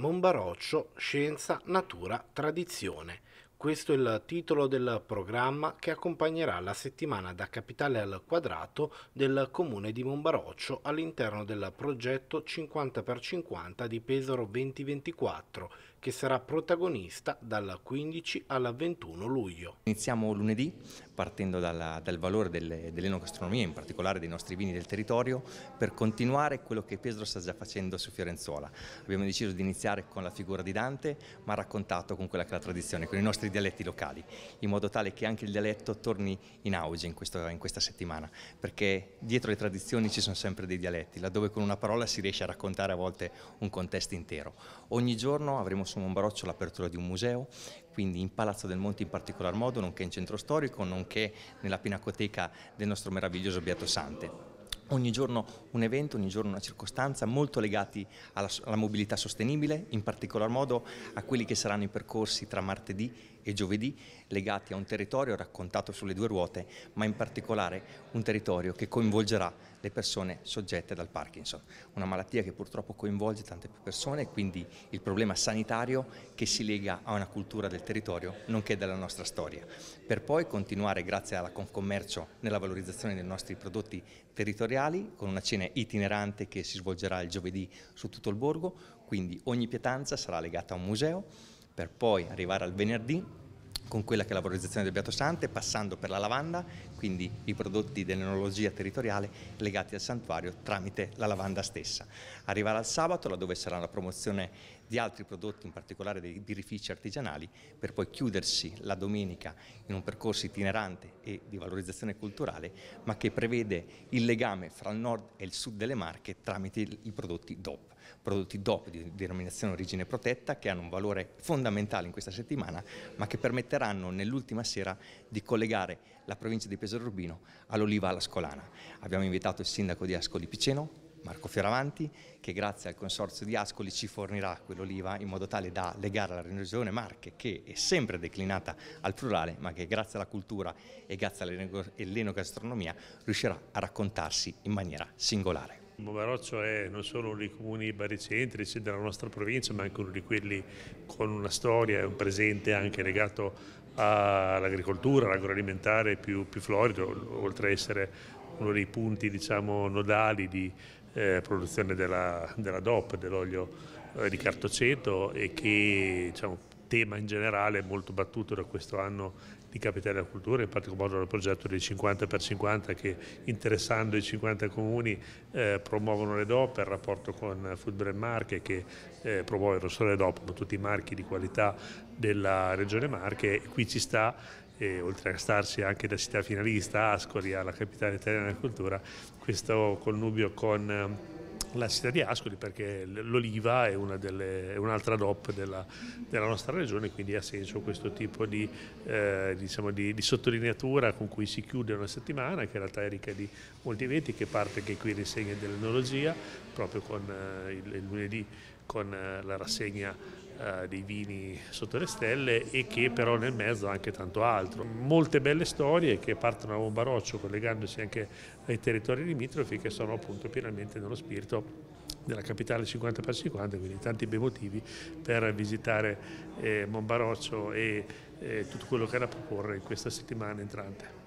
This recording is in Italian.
Monbaroccio, Scienza, Natura, Tradizione, questo è il titolo del programma che accompagnerà la settimana da Capitale al Quadrato del comune di Monbaroccio all'interno del progetto 50x50 di Pesaro 2024 che sarà protagonista dal 15 al 21 luglio. Iniziamo lunedì partendo dalla, dal valore dell'enogastronomia, in particolare dei nostri vini del territorio, per continuare quello che Pesaro sta già facendo su Fiorenzuola. Abbiamo deciso di iniziare con la figura di Dante, ma raccontato con quella che è la tradizione, con i nostri nostri dialetti locali, in modo tale che anche il dialetto torni in auge in, questo, in questa settimana, perché dietro le tradizioni ci sono sempre dei dialetti, laddove con una parola si riesce a raccontare a volte un contesto intero. Ogni giorno avremo su Monbaroccio l'apertura di un museo, quindi in Palazzo del Monte in particolar modo, nonché in centro storico, nonché nella pinacoteca del nostro meraviglioso Beato Sante ogni giorno un evento, ogni giorno una circostanza, molto legati alla, alla, mobilità sostenibile, in particolar modo a quelli che saranno i percorsi tra martedì e giovedì legati a un territorio raccontato sulle due ruote, ma in particolare un territorio che coinvolgerà le persone soggette dal Parkinson, una malattia che purtroppo coinvolge tante più persone e quindi il problema sanitario che si lega a una cultura del territorio nonché della nostra storia, per poi continuare grazie alla Confcommercio nella valorizzazione dei nostri prodotti territoriali reali, con una cena itinerante che si svolgerà il giovedì su tutto il borgo, quindi ogni pietanza sarà legata a un museo, per poi arrivare al venerdì con quella che è la valorizzazione del Beato Beatosante, passando per la lavanda, quindi i prodotti dell'enologia territoriale legati al santuario tramite la lavanda stessa. Arriverà il sabato, laddove sarà la promozione di altri prodotti, in particolare dei birrifici artigianali, per poi chiudersi la domenica in un percorso itinerante e di valorizzazione culturale, ma che prevede il legame fra il nord e il sud delle Marche tramite i prodotti DOP, prodotti DOP di denominazione origine protetta che hanno un valore fondamentale in questa settimana, ma che permetterà permetteranno nell'ultima sera di collegare la provincia di Pesaro Urbino all'Oliva Ascolana. Abbiamo invitato il sindaco di Ascoli Piceno, Marco Fioravanti, che grazie al consorzio di Ascoli ci fornirà quell'oliva in modo tale da legare la regione Marche, che è sempre declinata al plurale, ma che grazie alla cultura e grazie all'enogastronomia riuscirà a raccontarsi in maniera singolare. Bovaroccio è non solo uno dei comuni baricentrici della nostra provincia, ma anche uno di quelli con una storia e un presente anche legato all'agricoltura, all'agroalimentare più, più, florido, oltre ad essere uno dei punti diciamo, nodali di eh, produzione della, della DOP, dell'olio eh, di cartoceto e che diciamo, tema in generale molto battuto da questo anno di Capitale della Cultura, in particolar modo dal progetto dei 50 per 50 che interessando i 50 comuni eh, promuovono le DOP, il rapporto con Football Marche che eh, promuove non solo le DOP ma tutti i marchi di qualità della Regione Marche e qui ci sta e oltre a starci anche da città finalista, Ascoli alla capitale italiana della cultura, questo connubio con la città di Ascoli perché l'oliva è, un'altra un DOP della, della, nostra regione, quindi ha senso questo tipo di, eh, diciamo di, di, sottolineatura con cui si chiude una settimana che in realtà è ricca di molti eventi che parte anche qui l'insegna dell'enologia proprio con eh, il, il lunedì con eh, la rassegna eh, dei vini sotto le stelle e che però nel mezzo ha anche tanto altro. Molte belle storie che partono da Bombaroccio collegandosi anche ai territori limitrofi che sono appunto pienamente nello spirito della capitale 50 per 50, quindi tanti bei motivi per visitare eh, Monbaroccio e eh, tutto quello che ha da proporre in questa settimana entrante.